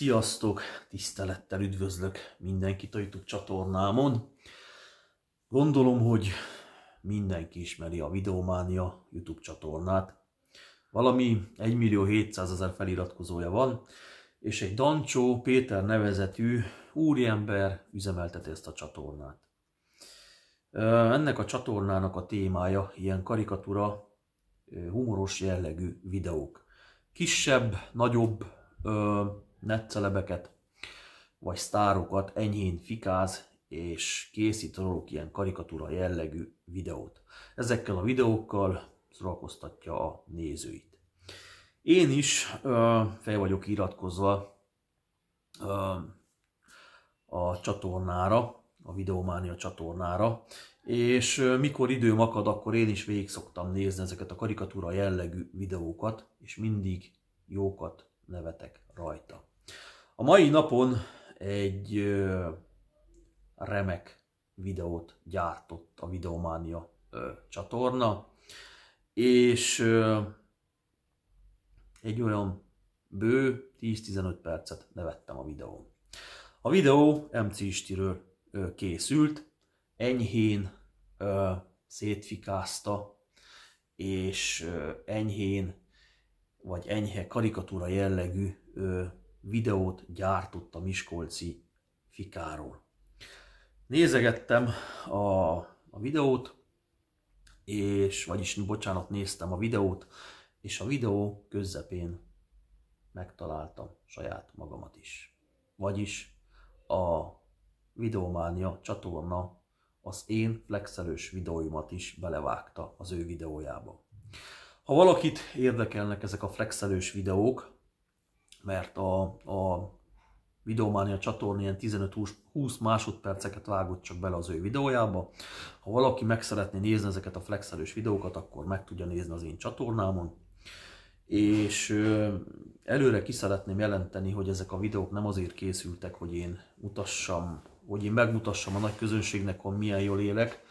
Sziasztok! Tisztelettel üdvözlök mindenkit a YouTube csatornámon. Gondolom, hogy mindenki ismeri a Videománia YouTube csatornát. Valami 1 millió 700 ezer feliratkozója van, és egy Dancsó Péter nevezetű úriember üzemelteti ezt a csatornát. Ennek a csatornának a témája ilyen karikatura, humoros jellegű videók. Kisebb, nagyobb, netcelebeket, vagy sztárokat enyhén fikáz, és készít róluk ilyen karikatúra jellegű videót. Ezekkel a videókkal szórakoztatja a nézőit. Én is ö, fel vagyok iratkozva ö, a csatornára, a Videománia csatornára, és ö, mikor időm akad, akkor én is végig szoktam nézni ezeket a karikatúra jellegű videókat, és mindig jókat nevetek rajta. A mai napon egy remek videót gyártott a Videománia csatorna, és egy olyan bő 10-15 percet nevettem a videón. A videó MC Istiről készült, enyhén szétfikázta, és enyhén vagy enyhe karikatúra jellegű videót gyártott a Miskolci fikáról. Nézegettem a, a videót, és vagyis bocsánat, néztem a videót, és a videó közepén megtaláltam saját magamat is. Vagyis a Videománia csatorna az én flexelős videóimat is belevágta az ő videójába. Ha valakit érdekelnek ezek a flexelős videók, mert a, a Videomania csatorna ilyen 15-20 másodperceket vágott csak bele az ő videójába. Ha valaki meg szeretné nézni ezeket a flexelős videókat, akkor meg tudja nézni az én csatornámon. És előre ki szeretném jelenteni, hogy ezek a videók nem azért készültek, hogy én mutassam, hogy én megmutassam a nagy közönségnek, hogy milyen jól élek,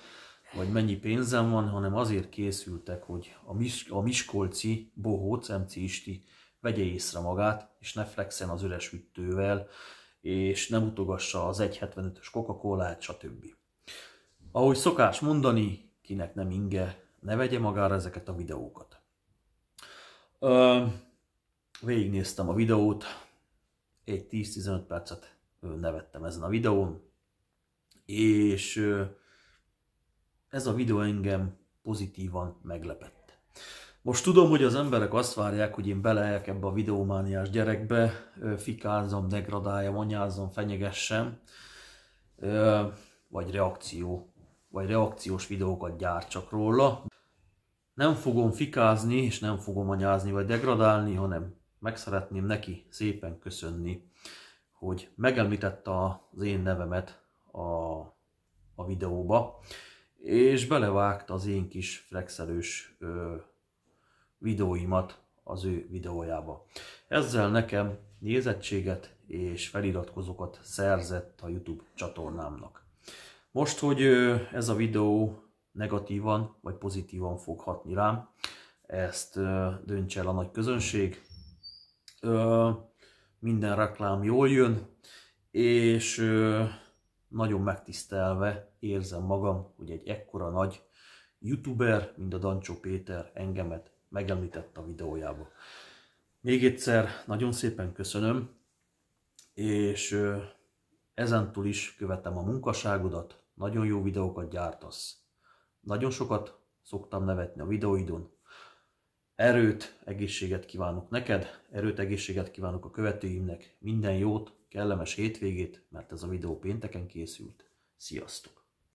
vagy mennyi pénzem van, hanem azért készültek, hogy a, Mis- a Miskolci Bohóc MC Isti vegye észre magát, és ne flexen az üres üttővel, és nem utogassa az 1.75-ös coca cola stb. Ahogy szokás mondani, kinek nem inge, ne vegye magára ezeket a videókat. Ö, végignéztem a videót, egy 10-15 percet nevettem ezen a videón, és ez a videó engem pozitívan meglepett. Most tudom, hogy az emberek azt várják, hogy én beleeljek ebbe a videómániás gyerekbe, fikázzam, degradáljam, anyázzam, fenyegessem, vagy reakció, vagy reakciós videókat gyártsak róla. Nem fogom fikázni, és nem fogom anyázni, vagy degradálni, hanem meg szeretném neki szépen köszönni, hogy megemlítette az én nevemet a, a videóba, és belevágt az én kis flexelős videóimat az ő videójába. Ezzel nekem nézettséget és feliratkozókat szerzett a YouTube csatornámnak. Most, hogy ez a videó negatívan vagy pozitívan fog hatni rám, ezt dönts el a nagy közönség. Minden reklám jól jön, és nagyon megtisztelve érzem magam, hogy egy ekkora nagy youtuber, mint a Dancsó Péter engemet megemlített a videójában. Még egyszer nagyon szépen köszönöm, és ezentúl is követem a munkaságodat, nagyon jó videókat gyártasz. Nagyon sokat szoktam nevetni a videóidon. Erőt, egészséget kívánok neked, erőt, egészséget kívánok a követőimnek, minden jót, kellemes hétvégét, mert ez a videó pénteken készült. Sziasztok!